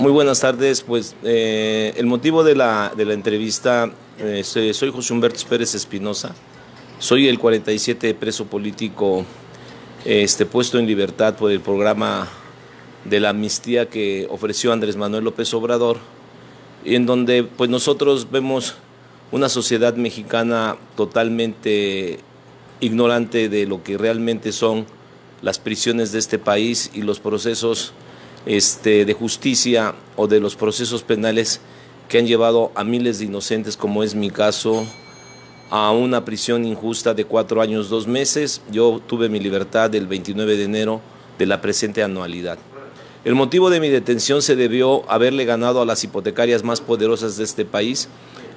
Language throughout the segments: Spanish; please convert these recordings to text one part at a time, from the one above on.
Muy buenas tardes. Pues eh, el motivo de la, de la entrevista, eh, soy, José Humberto Pérez Espinosa, soy el 47 preso político este, puesto en libertad por el programa de la amnistía que ofreció Andrés Manuel López Obrador, y en donde pues nosotros vemos una sociedad mexicana totalmente ignorante de lo que realmente son las prisiones de este país y los procesos este, de justicia o de los procesos penales que han llevado a miles de inocentes, como es mi caso, a una prisión injusta de cuatro años, dos meses. Yo tuve mi libertad el 29 de enero de la presente anualidad. El motivo de mi detención se debió haberle ganado a las hipotecarias más poderosas de este país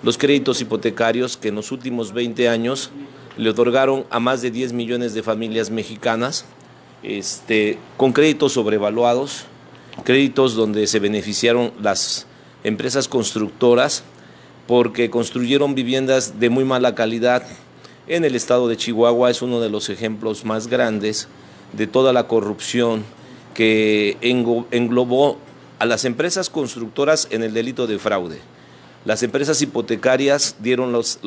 los créditos hipotecarios que en los últimos 20 años le otorgaron a más de 10 millones de familias mexicanas este, con créditos sobrevaluados, créditos donde se beneficiaron las empresas constructoras porque construyeron viviendas de muy mala calidad. En el estado de Chihuahua es uno de los ejemplos más grandes de toda la corrupción que englobó a las empresas constructoras en el delito de fraude. Las empresas hipotecarias dieron los,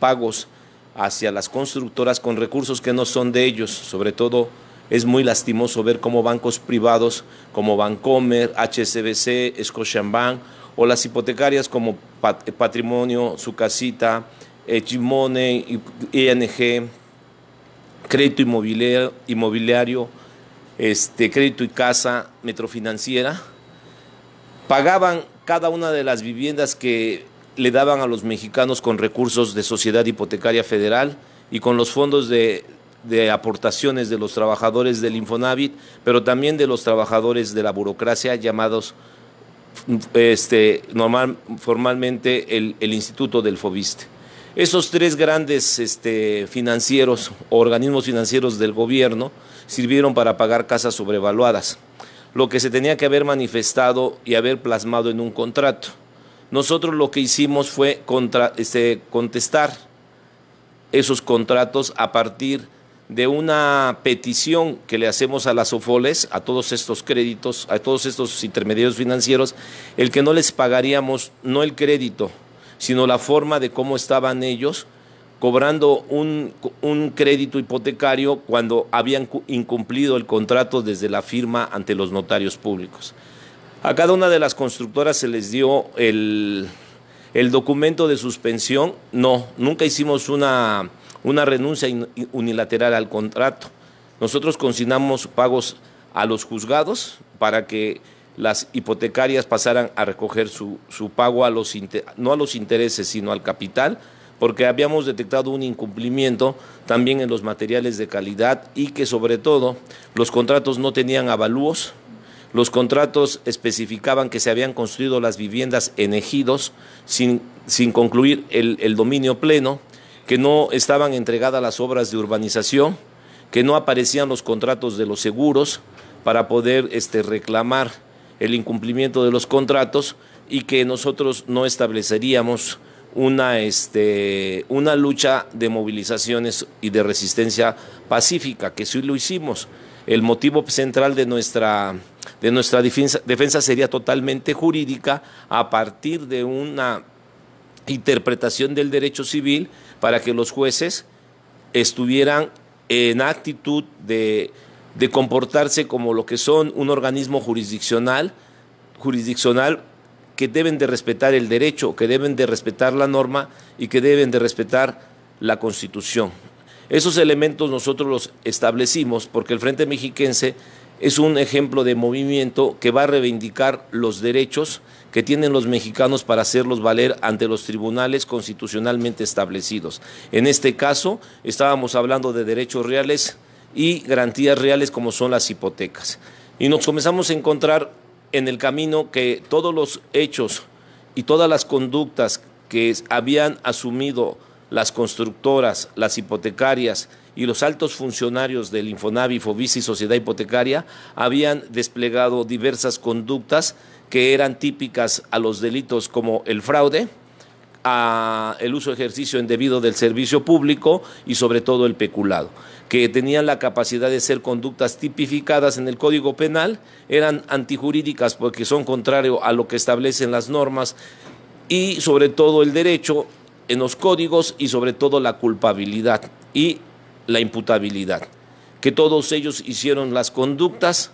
pagos hacia las constructoras con recursos que no son de ellos, sobre todo es muy lastimoso ver cómo bancos privados como Bancomer, HSBC, Scotiabank o las hipotecarias como eh, Patrimonio, Su Casita, Money, ING, Crédito Inmobiliario, inmobiliario este, Crédito y Casa, Metrofinanciera, pagaban cada una de las viviendas que le daban a los mexicanos con recursos de Sociedad Hipotecaria Federal y con los fondos de de aportaciones de los trabajadores del Infonavit, pero también de los trabajadores de la burocracia llamados este, normal, formalmente el, Instituto del FOBISTE. Esos tres grandes este, financieros, organismos financieros del gobierno, sirvieron para pagar casas sobrevaluadas, lo que se tenía que haber manifestado y haber plasmado en un contrato. Nosotros lo que hicimos fue contra, este, contestar esos contratos a partir de de una petición que le hacemos a las OFOLES, a todos estos créditos, a todos estos intermediarios financieros, el que no les pagaríamos no el crédito, sino la forma de cómo estaban ellos cobrando un, crédito hipotecario cuando habían incumplido el contrato desde la firma ante los notarios públicos. A cada una de las constructoras se les dio el, el documento de suspensión. No, nunca hicimos una una renuncia unilateral al contrato. Nosotros consignamos pagos a los juzgados para que las hipotecarias pasaran a recoger su, pago a los no a los intereses, sino al capital, porque habíamos detectado un incumplimiento también en los materiales de calidad y que sobre todo los contratos no tenían avalúos, los contratos especificaban que se habían construido las viviendas en ejidos sin, sin concluir el, el dominio pleno que no estaban entregadas las obras de urbanización, que no aparecían los contratos de los seguros para poder este, reclamar el incumplimiento de los contratos y que nosotros no estableceríamos una, este, una lucha de movilizaciones y de resistencia pacífica, que sí lo hicimos. El motivo central de nuestra, de nuestra defensa sería totalmente jurídica a partir de una interpretación del derecho civil para que los jueces estuvieran en actitud de, comportarse como lo que son un organismo jurisdiccional, jurisdiccional que deben de respetar el derecho, que deben de respetar la norma y que deben de respetar la constitución. Esos elementos nosotros los establecimos porque el Frente Mexiquense es un ejemplo de movimiento que va a reivindicar los derechos que tienen los mexicanos para hacerlos valer ante los tribunales constitucionalmente establecidos. En este caso, estábamos hablando de derechos reales y garantías reales como son las hipotecas. Y nos comenzamos a encontrar en el camino que todos los hechos y todas las conductas que habían asumido las constructoras, las hipotecarias y los altos funcionarios del Infonavi, Fobici, Sociedad Hipotecaria habían desplegado diversas conductas que eran típicas a los delitos como el fraude, el uso ejercicio indebido del servicio público y sobre todo el peculado, que tenían la capacidad de ser conductas tipificadas en el Código Penal, eran antijurídicas porque son contrario a lo que establecen las normas y sobre todo el derecho en los códigos y sobre todo la culpabilidad y la imputabilidad, que todos ellos hicieron las conductas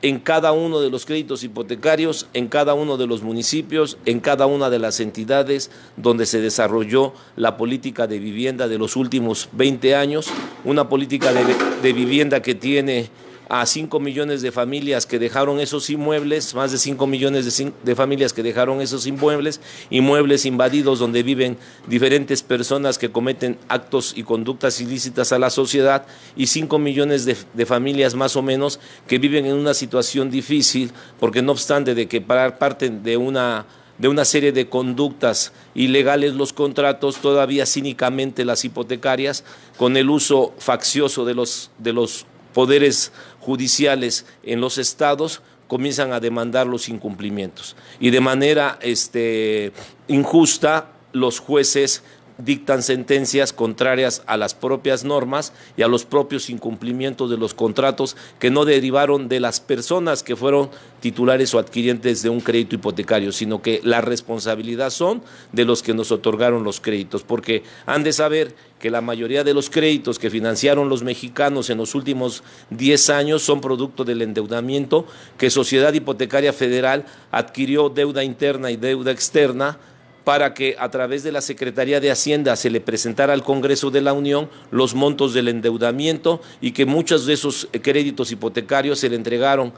en cada uno de los créditos hipotecarios, en cada uno de los municipios, en cada una de las entidades donde se desarrolló la política de vivienda de los últimos 20 años, una política de, de vivienda que tiene a 5 millones de familias que dejaron esos inmuebles, más de 5 millones de, familias que dejaron esos inmuebles, inmuebles invadidos donde viven diferentes personas que cometen actos y conductas ilícitas a la sociedad y 5 millones de, familias más o menos que viven en una situación difícil porque no obstante de que parten de una de una serie de conductas ilegales los contratos, todavía cínicamente las hipotecarias, con el uso faccioso de los, de los poderes judiciales en los estados comienzan a demandar los incumplimientos y de manera este, injusta los jueces dictan sentencias contrarias a las propias normas y a los propios incumplimientos de los contratos que no derivaron de las personas que fueron titulares o adquirientes de un crédito hipotecario, sino que la responsabilidad son de los que nos otorgaron los créditos, porque han de saber que la mayoría de los créditos que financiaron los mexicanos en los últimos 10 años son producto del endeudamiento que Sociedad Hipotecaria Federal adquirió deuda interna y deuda externa para que a través de la Secretaría de Hacienda se le presentara al Congreso de la Unión los montos del endeudamiento y que muchos de esos créditos hipotecarios se le entregaron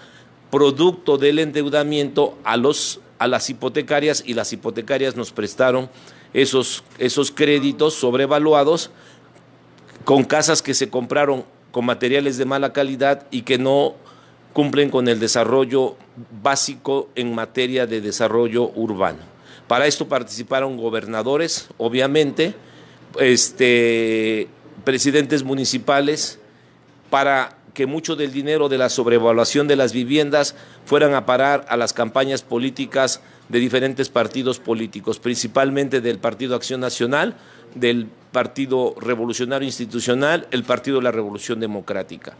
producto del endeudamiento a, los, a las hipotecarias y las hipotecarias nos prestaron esos, esos créditos sobrevaluados con casas que se compraron con materiales de mala calidad y que no cumplen con el desarrollo básico en materia de desarrollo urbano. Para esto participaron gobernadores, obviamente, este, presidentes municipales, para que mucho del dinero de la sobrevaluación de las viviendas fueran a parar a las campañas políticas de diferentes partidos políticos, principalmente del Partido Acción Nacional, del Partido Revolucionario Institucional, el Partido de la Revolución Democrática.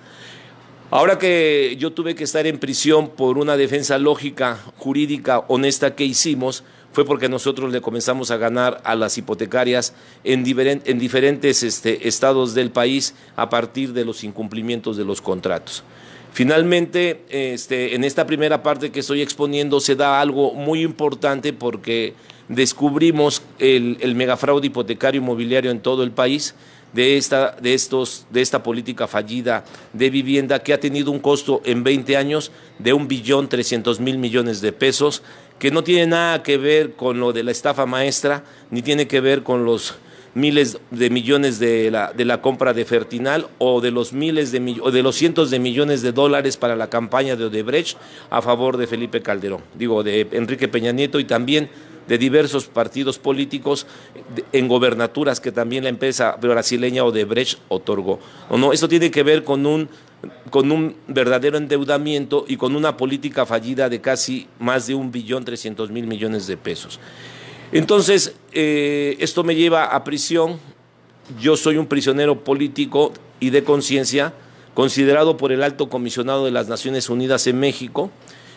Ahora que yo tuve que estar en prisión por una defensa lógica, jurídica, honesta que hicimos, fue porque nosotros le comenzamos a ganar a las hipotecarias en, diferentes este, estados del país a partir de los incumplimientos de los contratos. Finalmente, este, en esta primera parte que estoy exponiendo se da algo muy importante porque descubrimos el, megafraude hipotecario inmobiliario en todo el país de esta, de, estos, de esta política fallida de vivienda que ha tenido un costo en 20 años de un billón mil millones de pesos que no tiene nada que ver con lo de la estafa maestra, ni tiene que ver con los miles de millones de la, de la compra de Fertinal o de los miles de de los cientos de millones de dólares para la campaña de Odebrecht a favor de Felipe Calderón, digo de Enrique Peña Nieto y también de diversos partidos políticos en gobernaturas que también la empresa brasileña Odebrecht otorgó. o no, esto tiene que ver con un con un verdadero endeudamiento y con una política fallida de casi más de un billón trescientos mil millones de pesos. Entonces, eh, esto me lleva a prisión. Yo soy un prisionero político y de conciencia, considerado por el alto comisionado de las Naciones Unidas en México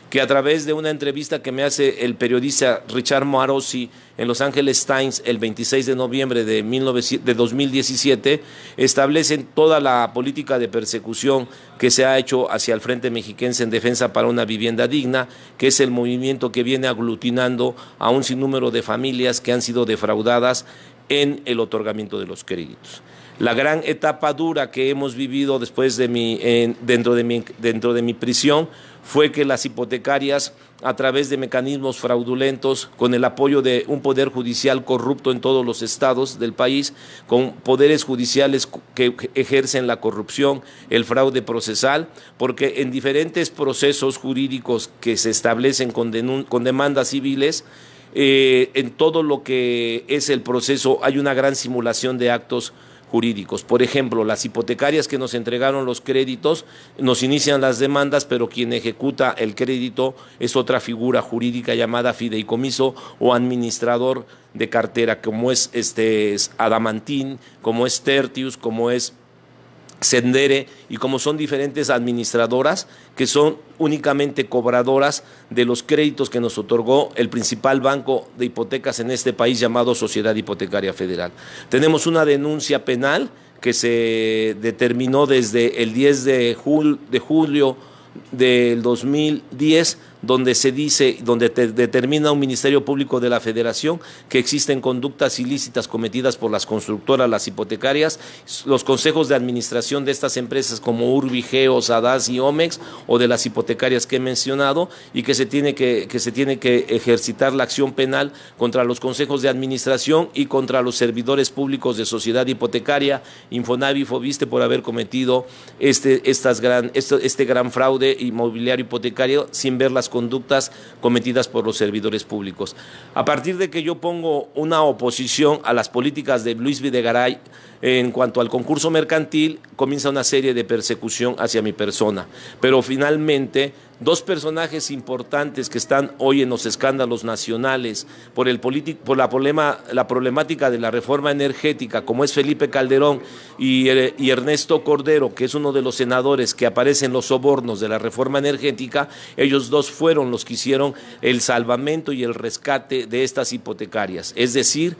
que a través de una entrevista que me hace el periodista Richard Moarosi en Los Ángeles Times el 26 de noviembre de, de 2017, establecen toda la política de persecución que se ha hecho hacia el Frente Mexiquense en Defensa para una Vivienda Digna, que es el movimiento que viene aglutinando a un sinnúmero de familias que han sido defraudadas en el otorgamiento de los créditos la gran etapa dura que hemos vivido después de mi, dentro, de mi, dentro de mi prisión fue que las hipotecarias, a través de mecanismos fraudulentos, con el apoyo de un poder judicial corrupto en todos los estados del país, con poderes judiciales que ejercen la corrupción, el fraude procesal, porque en diferentes procesos jurídicos que se establecen con, con demandas civiles, eh, en todo lo que es el proceso hay una gran simulación de actos jurídicos. Por ejemplo, las hipotecarias que nos entregaron los créditos nos inician las demandas, pero quien ejecuta el crédito es otra figura jurídica llamada fideicomiso o administrador de cartera, como es este es Adamantín, como es Tertius, como es Sendere y como son diferentes administradoras que son únicamente cobradoras de los créditos que nos otorgó el principal banco de hipotecas en este país llamado Sociedad Hipotecaria Federal. Tenemos una denuncia penal que se determinó desde el 10 de julio, de julio del 2010 donde se dice, donde determina un Ministerio Público de la Federación que existen conductas ilícitas cometidas por las constructoras, las hipotecarias, los consejos de administración de estas empresas como Urbi, Geos, Adas y Omex o de las hipotecarias que he mencionado y que se tiene que, que se tiene que ejercitar la acción penal contra los consejos de administración y contra los servidores públicos de sociedad hipotecaria, Infonavi, Fobiste por haber cometido este, estas gran, este, este gran fraude inmobiliario hipotecario sin ver las conductas cometidas por los servidores públicos. A partir de que yo pongo una oposición a las políticas de Luis Videgaray en cuanto al concurso mercantil, comienza una serie de persecución hacia mi persona. Pero finalmente dos personajes importantes que están hoy en los escándalos nacionales por, el por la, la problemática de la reforma energética, como es Felipe Calderón y, eh, Ernesto Cordero, que es uno de los senadores que aparecen los sobornos de la reforma energética, ellos dos fueron los que hicieron el salvamento y el rescate de estas hipotecarias, es decir,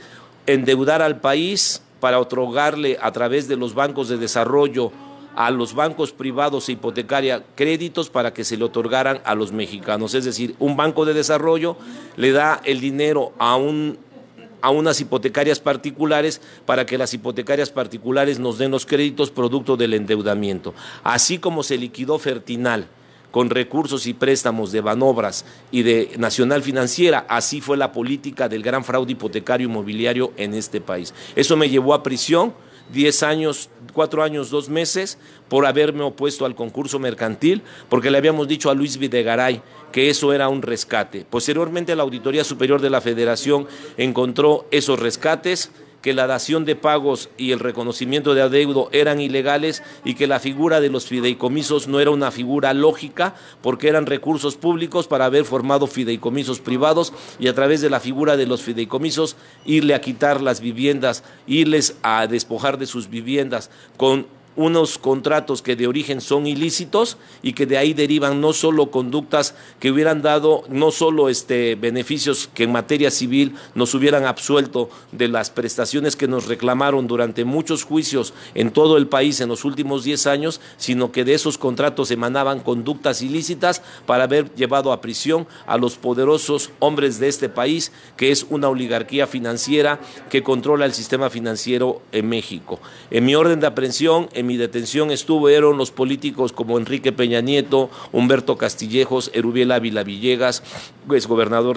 endeudar al país para otorgarle a través de los bancos de desarrollo a los bancos privados e hipotecaria créditos para que se le otorgaran a los mexicanos. Es decir, un banco de desarrollo le da el dinero a un a unas hipotecarias particulares para que las hipotecarias particulares nos den los créditos producto del endeudamiento. Así como se liquidó Fertinal con recursos y préstamos de Banobras y de Nacional Financiera, así fue la política del gran fraude hipotecario inmobiliario en este país. Eso me llevó a prisión 10 años, 4 años, 2 meses por haberme opuesto al concurso mercantil, porque le habíamos dicho a Luis Videgaray que eso era un rescate. Posteriormente la Auditoría Superior de la Federación encontró esos rescates que la dación de pagos y el reconocimiento de adeudo eran ilegales y que la figura de los fideicomisos no era una figura lógica porque eran recursos públicos para haber formado fideicomisos privados y a través de la figura de los fideicomisos irle a quitar las viviendas, irles a despojar de sus viviendas con unos contratos que de origen son ilícitos y que de ahí derivan no solo conductas que hubieran dado, no solo este, beneficios que en materia civil nos hubieran absuelto de las prestaciones que nos reclamaron durante muchos juicios en todo el país en los últimos 10 años, sino que de esos contratos emanaban conductas ilícitas para haber llevado a prisión a los poderosos hombres de este país, que es una oligarquía financiera que controla el sistema financiero en México. En mi orden de aprehensión, en mi detención estuvieron los políticos como Enrique Peña Nieto, Humberto Castillejos, Erubiel Ávila Villegas, ex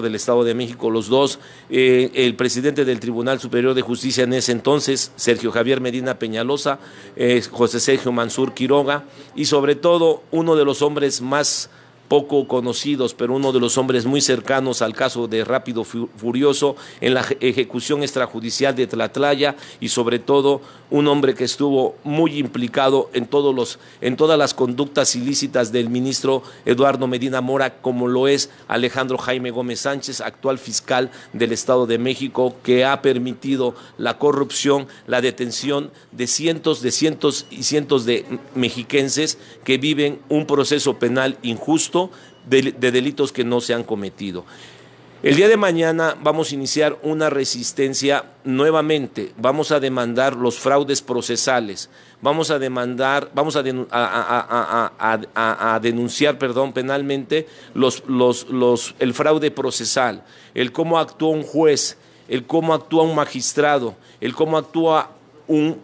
del Estado de México, los dos, eh, el presidente del Tribunal Superior de Justicia en ese entonces, Sergio Javier Medina Peñalosa, eh, José Sergio Mansur Quiroga y sobre todo uno de los hombres más poco conocidos, pero uno de los hombres muy cercanos al caso de Rápido Furioso en la ejecución extrajudicial de Tlatlaya y sobre todo un hombre que estuvo muy implicado en, todos los, en todas las conductas ilícitas del ministro Eduardo Medina Mora, como lo es Alejandro Jaime Gómez Sánchez, actual fiscal del Estado de México, que ha permitido la corrupción, la detención de cientos de cientos y cientos de mexiquenses que viven un proceso penal injusto de, delitos que no se han cometido. El día de mañana vamos a iniciar una resistencia nuevamente, vamos a demandar los fraudes procesales, vamos a demandar, vamos a, denunciar, perdón, penalmente los, el fraude procesal, el cómo actúa un juez, el cómo actúa un magistrado, el cómo actúa un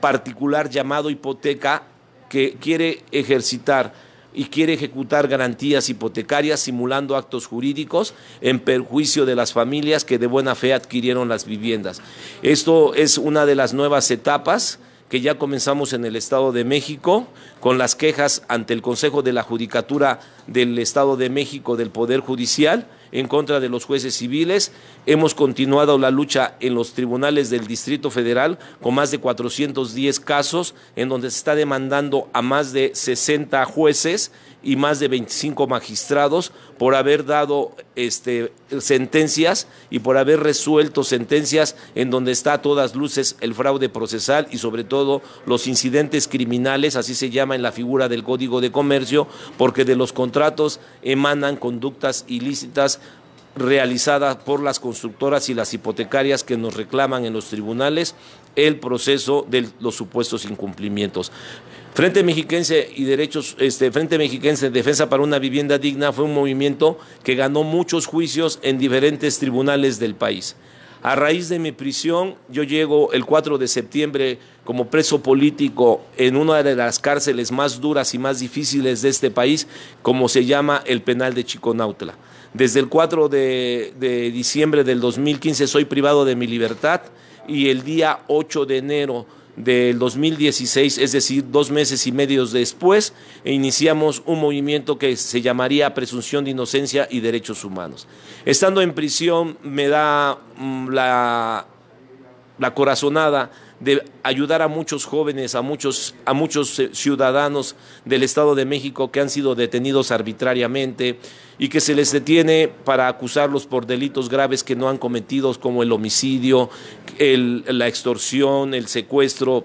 particular llamado hipoteca que quiere ejercitar y quiere ejecutar garantías hipotecarias simulando actos jurídicos en perjuicio de las familias que de buena fe adquirieron las viviendas. Esto es una de las nuevas etapas que ya comenzamos en el Estado de México con las quejas ante el Consejo de la Judicatura del Estado de México del Poder Judicial en contra de los jueces civiles. Hemos continuado la lucha en los tribunales del Distrito Federal con más de 410 casos en donde se está demandando a más de 60 jueces y más de 25 magistrados por haber dado este, sentencias y por haber resuelto sentencias en donde está a todas luces el fraude procesal y sobre todo los incidentes criminales, así se llama en la figura del Código de Comercio, porque de los contratos emanan conductas ilícitas realizada por las constructoras y las hipotecarias que nos reclaman en los tribunales el proceso de los supuestos incumplimientos. Frente Mexiquense y Derechos, este, Frente Mexiquense Defensa para una Vivienda Digna fue un movimiento que ganó muchos juicios en diferentes tribunales del país. A raíz de mi prisión, yo llego el 4 de septiembre como preso político en una de las cárceles más duras y más difíciles de este país, como se llama el penal de Chiconautla. Desde el 4 de, diciembre del 2015 soy privado de mi libertad y el día 8 de enero del 2016, es decir, dos meses y medio después, iniciamos un movimiento que se llamaría Presunción de Inocencia y Derechos Humanos. Estando en prisión me da mm, la, la corazonada de ayudar a muchos jóvenes, a muchos, a muchos eh, ciudadanos del Estado de México que han sido detenidos arbitrariamente y que se les detiene para acusarlos por delitos graves que no han cometido, como el homicidio, la extorsión, el secuestro,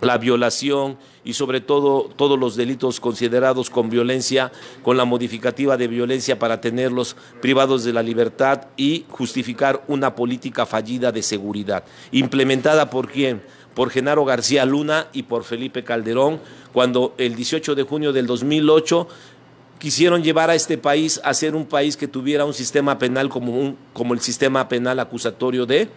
la violación y sobre todo todos los delitos considerados con violencia, con la modificativa de violencia para tenerlos privados de la libertad y justificar una política fallida de seguridad. Implementada por quién? por Genaro García Luna y por Felipe Calderón, cuando el 18 de junio del 2008 quisieron llevar a este país a ser un país que tuviera un sistema penal como, un, como el sistema penal acusatorio de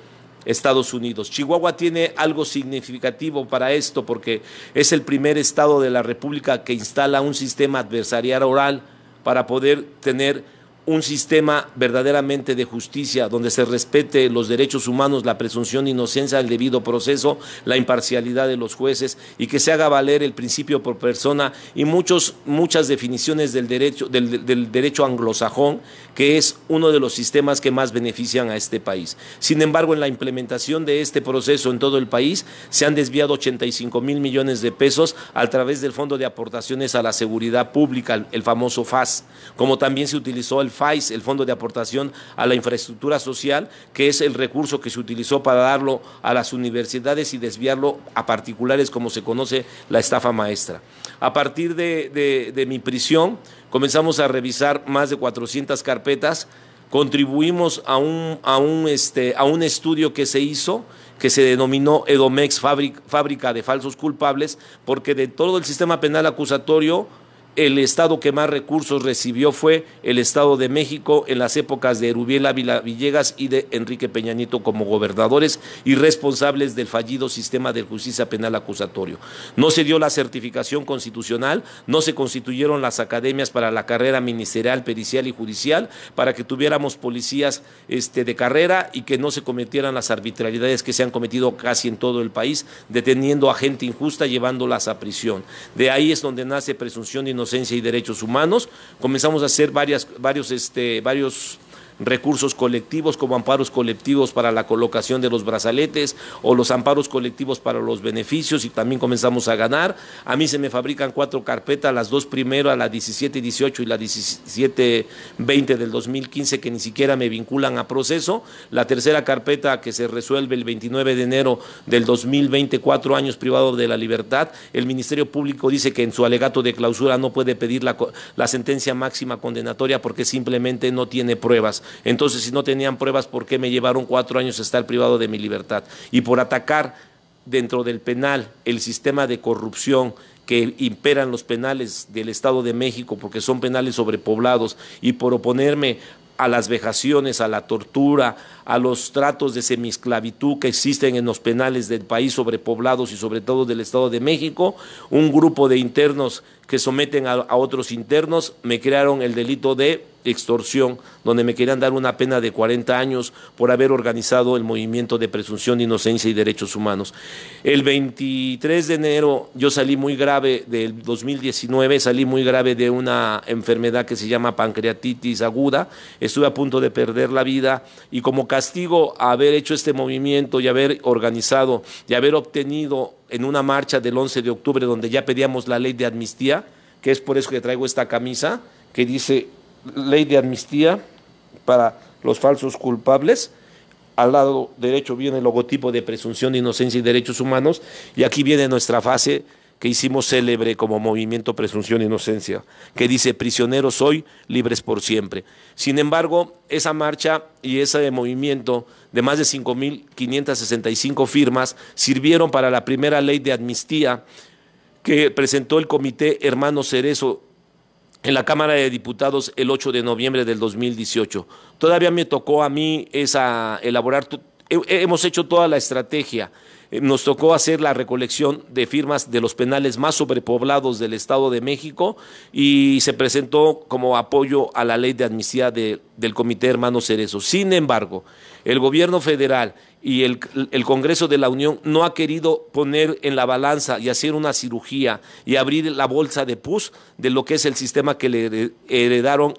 Estados Unidos. Chihuahua tiene algo significativo para esto porque es el primer estado de la República que instala un sistema adversarial oral para poder tener un sistema verdaderamente de justicia, donde se respete los derechos humanos, la presunción de inocencia, el debido proceso, la imparcialidad de los jueces y que se haga valer el principio por persona y muchos, muchas definiciones del derecho, del, del derecho anglosajón, que es uno de los sistemas que más benefician a este país. Sin embargo, en la implementación de este proceso en todo el país se han desviado 85 mil millones de pesos a través del Fondo de Aportaciones a la Seguridad Pública, el famoso FAS, como también se utilizó el FAIS, el Fondo de Aportación a la Infraestructura Social, que es el recurso que se utilizó para darlo a las universidades y desviarlo a particulares, como se conoce la estafa maestra. A partir de, mi prisión, comenzamos a revisar más de 400 carpetas contribuimos a un, a, un, este, a un, estudio que se hizo, que se denominó Edomex, fábrica de falsos culpables, porque de todo el sistema penal acusatorio el estado que más recursos recibió fue el estado de México en las épocas de Erubiel Ávila Villegas y de Enrique Peña Nieto como gobernadores y responsables del fallido sistema de justicia penal acusatorio. No se dio la certificación constitucional, no se constituyeron las academias para la carrera ministerial, pericial y judicial para que tuviéramos policías este, de carrera y que no se cometieran las arbitrariedades que se han cometido casi en todo el país, deteniendo a gente injusta, llevándolas a prisión. De ahí es donde nace presunción de inocencia Inocencia y Derechos Humanos. Comenzamos a hacer varias, varios, este, varios recursos colectivos como amparos colectivos para la colocación de los brazaletes o los amparos colectivos para los beneficios y también comenzamos a ganar. A mí se me fabrican cuatro carpetas, las dos primero, a la 17, 18 y la 17, 20 del 2015 que ni siquiera me vinculan a proceso. La tercera carpeta que se resuelve el 29 de enero del cuatro años privado de la libertad. El Ministerio Público dice que en su alegato de clausura no puede pedir la sentencia máxima condenatoria porque simplemente no tiene pruebas. Entonces, si no tenían pruebas, ¿por qué me llevaron cuatro años a estar privado de mi libertad? Y por atacar dentro del penal el sistema de corrupción que imperan los penales del Estado de México, porque son penales sobrepoblados, y por oponerme a las vejaciones, a la tortura, a los tratos de semiesclavitud que existen en los penales del país sobrepoblados y sobre todo del Estado de México, un grupo de internos que someten a, a otros internos me crearon el delito de extorsión, donde me querían dar una pena de 40 años por haber organizado el movimiento de presunción de inocencia y derechos humanos. El 23 de enero yo salí muy grave del 2019, salí muy grave de una enfermedad que se llama pancreatitis aguda, estuve a punto de perder la vida y como castigo a haber hecho este movimiento y haber organizado y haber obtenido en una marcha del 11 de octubre donde ya pedíamos la ley de amnistía, que es por eso que traigo esta camisa que dice ley de amnistía para los falsos culpables. Al lado derecho viene el logotipo de presunción de inocencia y derechos humanos. Y aquí viene nuestra fase que hicimos célebre como movimiento Presunción de Inocencia, que dice prisioneros hoy, libres por siempre. Sin embargo, esa marcha y ese movimiento de más de 5.565 firmas sirvieron para la primera ley de amnistía que presentó el Comité Hermano Cerezo en la Cámara de Diputados el 8 de noviembre del 2018. Todavía me tocó a mí esa elaborar, hemos hecho toda la estrategia. Eh, nos tocó hacer la recolección de firmas de los penales más sobrepoblados del Estado de México y se presentó como apoyo a la ley de amnistía del Comité Hermano Cerezo. Sin embargo, el gobierno federal y el, Congreso de la Unión no ha querido poner en la balanza y hacer una cirugía y abrir la bolsa de pus de lo que es el sistema que le heredaron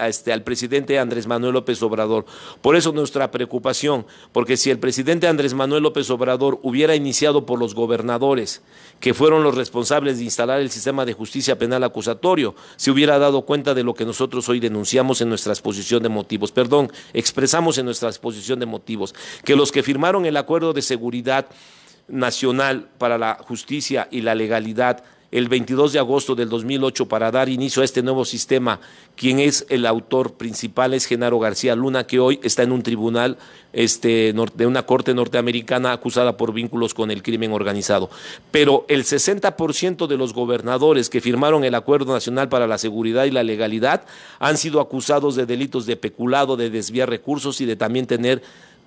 este, al presidente Andrés Manuel López Obrador. Por eso nuestra preocupación, porque si el presidente Andrés Manuel López Obrador hubiera iniciado por los gobernadores, que fueron los responsables de instalar el sistema de justicia penal acusatorio, se hubiera dado cuenta de lo que nosotros hoy denunciamos en nuestra exposición de motivos, perdón, expresamos en nuestra exposición de motivos, que los que firmaron el acuerdo de seguridad nacional para la justicia y la legalidad el 22 de agosto del 2008 para dar inicio a este nuevo sistema. Quien es el autor principal es Genaro García Luna, que hoy está en un tribunal este, de una corte norteamericana acusada por vínculos con el crimen organizado. Pero el 60% de los gobernadores que firmaron el Acuerdo Nacional para la Seguridad y la Legalidad han sido acusados de delitos de peculado, de desviar recursos y de también tener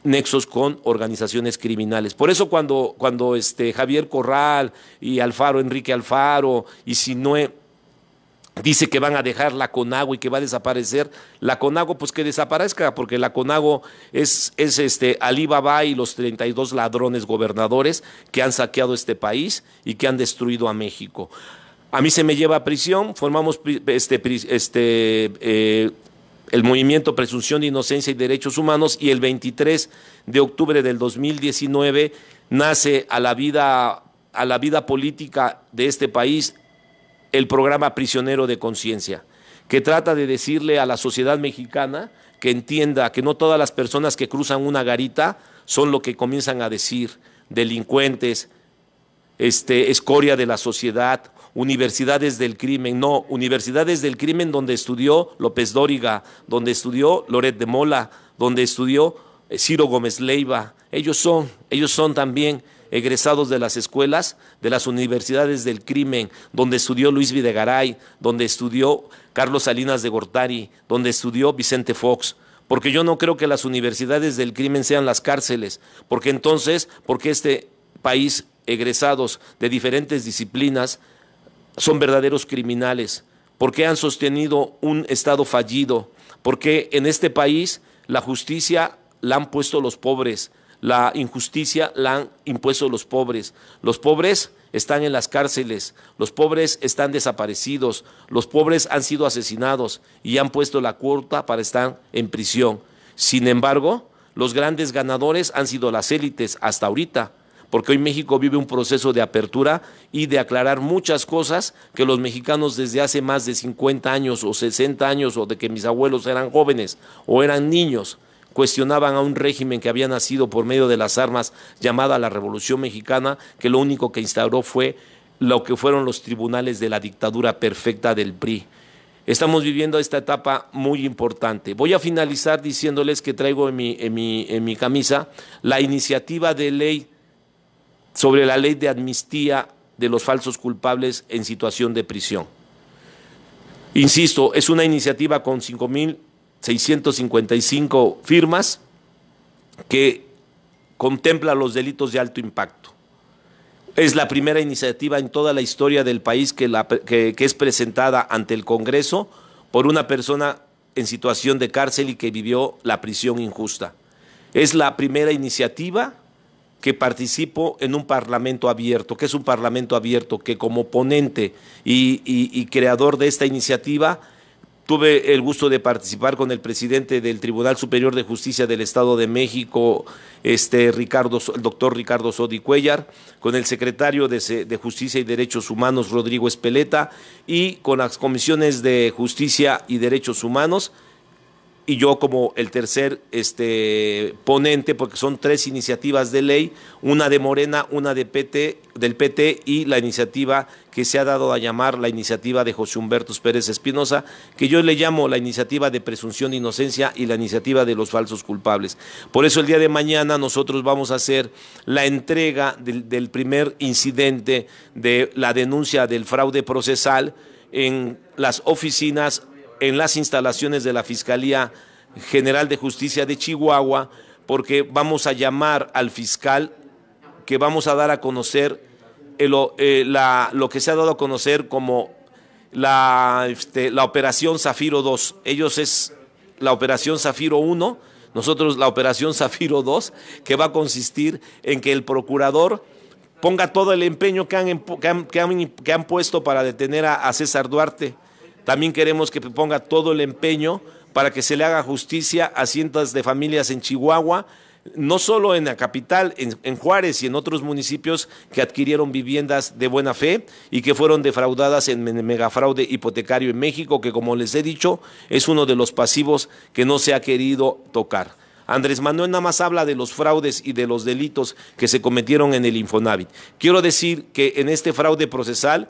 nexos con organizaciones criminales. Por eso cuando, cuando este Javier Corral y Alfaro, Enrique Alfaro y Sinue dice que van a dejar la Conago y que va a desaparecer la Conago, pues que desaparezca, porque la Conago es, es este Alibaba y los 32 ladrones gobernadores que han saqueado este país y que han destruido a México. A mí se me lleva a prisión, formamos este, este eh, el movimiento Presunción de Inocencia y Derechos Humanos y el 23 de octubre del 2019 nace a la vida, a la vida política de este país el programa Prisionero de Conciencia, que trata de decirle a la sociedad mexicana que entienda que no todas las personas que cruzan una garita son lo que comienzan a decir delincuentes, este, escoria de la sociedad universidades del crimen, no, universidades del crimen donde estudió López Dóriga, donde estudió Loret de Mola, donde estudió eh, Ciro Gómez Leiva. Ellos son, ellos son también egresados de las escuelas, de las universidades del crimen, donde estudió Luis Videgaray, donde estudió Carlos Salinas de Gortari, donde estudió Vicente Fox. Porque yo no creo que las universidades del crimen sean las cárceles, porque entonces, porque este país egresados de diferentes disciplinas son verdaderos criminales, porque han sostenido un Estado fallido, porque en este país la justicia la han puesto los pobres, la injusticia la han impuesto los pobres. Los pobres están en las cárceles, los pobres están desaparecidos, los pobres han sido asesinados y han puesto la cuota para estar en prisión. Sin embargo, los grandes ganadores han sido las élites hasta ahorita porque hoy México vive un proceso de apertura y de aclarar muchas cosas que los mexicanos desde hace más de 50 años o 60 años o de que mis abuelos eran jóvenes o eran niños cuestionaban a un régimen que había nacido por medio de las armas llamada la Revolución Mexicana, que lo único que instauró fue lo que fueron los tribunales de la dictadura perfecta del PRI. Estamos viviendo esta etapa muy importante. Voy a finalizar diciéndoles que traigo en mi, en mi camisa la iniciativa de ley sobre la ley de amnistía de los falsos culpables en situación de prisión. Insisto, es una iniciativa con 5.655 firmas que contempla los delitos de alto impacto. Es la primera iniciativa en toda la historia del país que, es presentada ante el Congreso por una persona en situación de cárcel y que vivió la prisión injusta. Es la primera iniciativa que participo en un parlamento abierto, que es un parlamento abierto, que como ponente y, creador de esta iniciativa, Tuve el gusto de participar con el presidente del Tribunal Superior de Justicia del Estado de México, este Ricardo, el doctor Ricardo Sodi Cuellar, con el secretario de, de, Justicia y Derechos Humanos, Rodrigo Espeleta, y con las comisiones de Justicia y Derechos Humanos y yo como el tercer este, ponente, porque son tres iniciativas de ley, una de Morena, una de PT, del PT y la iniciativa que se ha dado a llamar la iniciativa de José Humberto Pérez Espinosa, que yo le llamo la iniciativa de presunción de inocencia y la iniciativa de los falsos culpables. Por eso el día de mañana nosotros vamos a hacer la entrega del primer incidente de la denuncia del fraude procesal en las oficinas en las instalaciones de la Fiscalía General de Justicia de Chihuahua, porque vamos a llamar al fiscal que vamos a dar a conocer eh, lo que se ha dado a conocer como la, este, la operación Zafiro 2. Ellos es la operación Zafiro 1, nosotros la operación Zafiro 2, que va a consistir en que el procurador ponga todo el empeño que han, que han, puesto para detener a César Duarte. También queremos que ponga todo el empeño para que se le haga justicia a cientos de familias en Chihuahua, no solo en la capital, en, Juárez y en otros municipios que adquirieron viviendas de buena fe y que fueron defraudadas en megafraude hipotecario en México, que como les he dicho, es uno de los pasivos que no se ha querido tocar. Andrés Manuel nada más habla de los fraudes y de los delitos que se cometieron en el Infonavit. Quiero decir que en este fraude procesal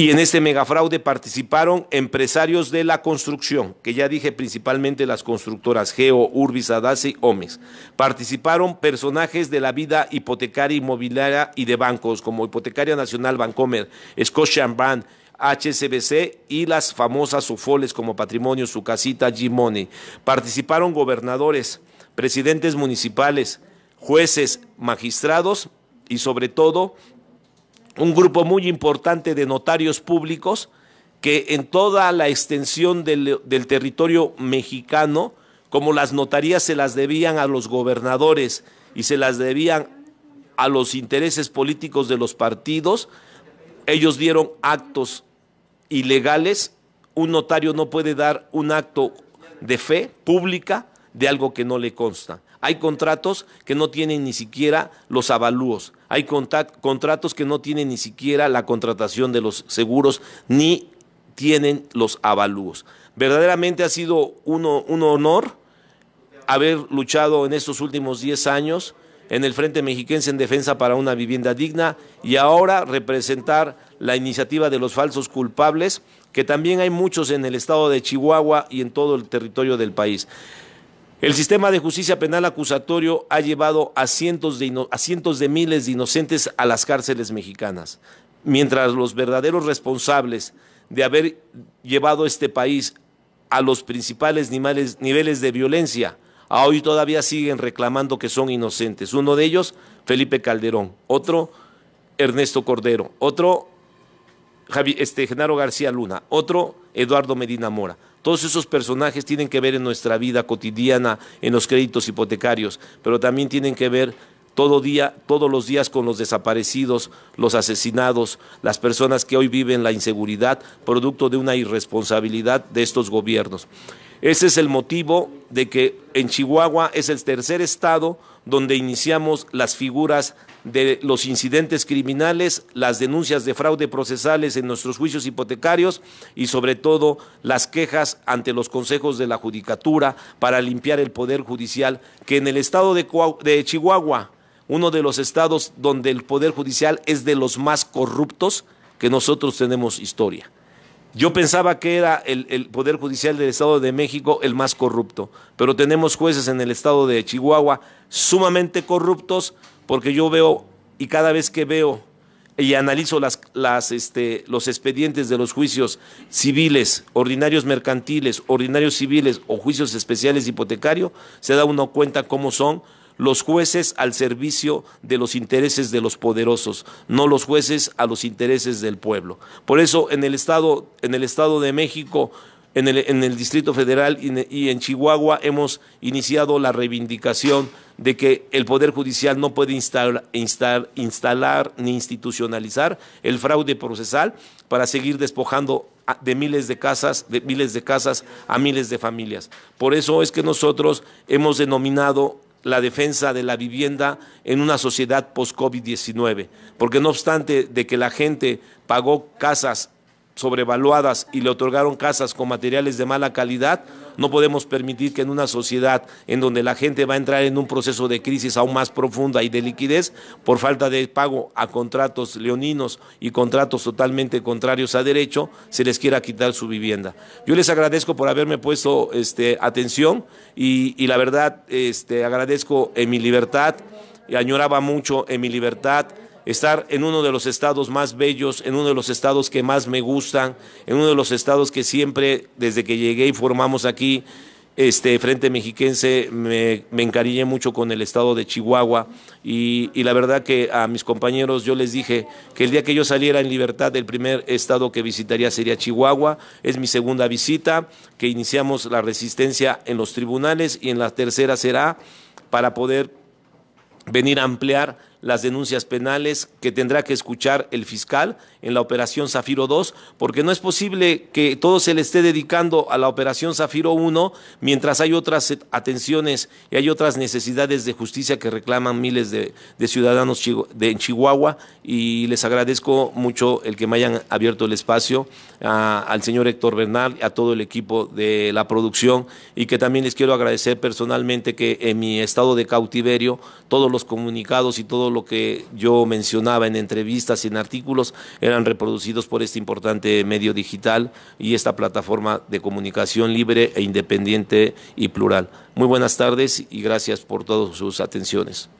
y en este megafraude participaron empresarios de la construcción, que ya dije principalmente las constructoras Geo, Urbis, y Omex. Participaron personajes de la vida hipotecaria, inmobiliaria y de bancos, como Hipotecaria Nacional, Bancomer, Scotiabank, HSBC y las famosas UFOLES como Patrimonio, su casita, G-Money. Participaron gobernadores, presidentes municipales, jueces, magistrados y sobre todo un grupo muy importante de notarios públicos que en toda la extensión del, territorio mexicano, como las notarías se las debían a los gobernadores y se las debían a los intereses políticos de los partidos, ellos dieron actos ilegales. Un notario no puede dar un acto de fe pública de algo que no le consta. Hay contratos que no tienen ni siquiera los avalúos, hay contratos que no tienen ni siquiera la contratación de los seguros ni tienen los avalúos. Verdaderamente ha sido un honor haber luchado en estos últimos 10 años en el Frente Mexiquense en Defensa para una Vivienda Digna y ahora representar la iniciativa de los falsos culpables, que también hay muchos en el estado de Chihuahua y en todo el territorio del país. El sistema de justicia penal acusatorio ha llevado a cientos, de a cientos de miles de inocentes a las cárceles mexicanas, mientras los verdaderos responsables de haber llevado este país a los principales niveles, de violencia, a hoy todavía siguen reclamando que son inocentes. Uno de ellos, Felipe Calderón, otro, Ernesto Cordero, otro, este, Genaro García Luna, otro, Eduardo Medina Mora. Todos esos personajes tienen que ver en nuestra vida cotidiana, en los créditos hipotecarios, pero también tienen que ver todo día, todos los días con los desaparecidos, los asesinados, las personas que hoy viven la inseguridad, producto de una irresponsabilidad de estos gobiernos. Ese es el motivo de que en Chihuahua es el tercer estado donde iniciamos las figuras de los incidentes criminales, las denuncias de fraude procesales en nuestros juicios hipotecarios y sobre todo las quejas ante los consejos de la judicatura para limpiar el poder judicial, que en el estado de, Chihuahua, uno de los estados donde el poder judicial es de los más corruptos que nosotros tenemos historia. Yo pensaba que era el, Poder Judicial del Estado de México el más corrupto, pero tenemos jueces en el Estado de Chihuahua sumamente corruptos porque yo veo y cada vez que veo y analizo este, los expedientes de los juicios civiles, ordinarios mercantiles, ordinarios civiles o juicios especiales hipotecario, se da uno cuenta cómo son los jueces al servicio de los intereses de los poderosos, no los jueces a los intereses del pueblo. Por eso en el Estado, en el estado de México, en el, en el Distrito Federal y en Chihuahua hemos iniciado la reivindicación de que el Poder Judicial no puede instalar, instalar, instalar ni institucionalizar el fraude procesal para seguir despojando de miles de casas, de miles de casas a miles de familias. Por eso es que nosotros hemos denominado la defensa de la vivienda en una sociedad post-COVID-19, porque no obstante de que la gente pagó casas sobrevaluadas y le otorgaron casas con materiales de mala calidad, no podemos permitir que en una sociedad en donde la gente va a entrar en un proceso de crisis aún más profunda y de liquidez por falta de pago a contratos leoninos y contratos totalmente contrarios a derecho, se les quiera quitar su vivienda. Yo les agradezco por haberme puesto este, atención y, la verdad este, agradezco en mi libertad, y añoraba mucho en mi libertad estar en uno de los estados más bellos, en uno de los estados que más me gustan, en uno de los estados que siempre, desde que llegué y formamos aquí, este Frente Mexiquense, me, me encariñé mucho con el estado de Chihuahua y, y, la verdad que a mis compañeros yo les dije que el día que yo saliera en libertad, el primer estado que visitaría sería Chihuahua. Es mi segunda visita, que iniciamos la resistencia en los tribunales y en la tercera será para poder venir a ampliar las denuncias penales que tendrá que escuchar el fiscal en la operación Zafiro 2, porque no es posible que todo se le esté dedicando a la operación Zafiro 1 mientras hay otras atenciones y hay otras necesidades de justicia que reclaman miles de, ciudadanos de Chihuahua y les agradezco mucho el que me hayan abierto el espacio al señor Héctor Bernal, a todo el equipo de la producción y que también les quiero agradecer personalmente que en mi estado de cautiverio todos los comunicados y todos lo que yo mencionaba en entrevistas y en artículos eran reproducidos por este importante medio digital y esta plataforma de comunicación libre e independiente y plural. Muy buenas tardes y gracias por todas sus atenciones.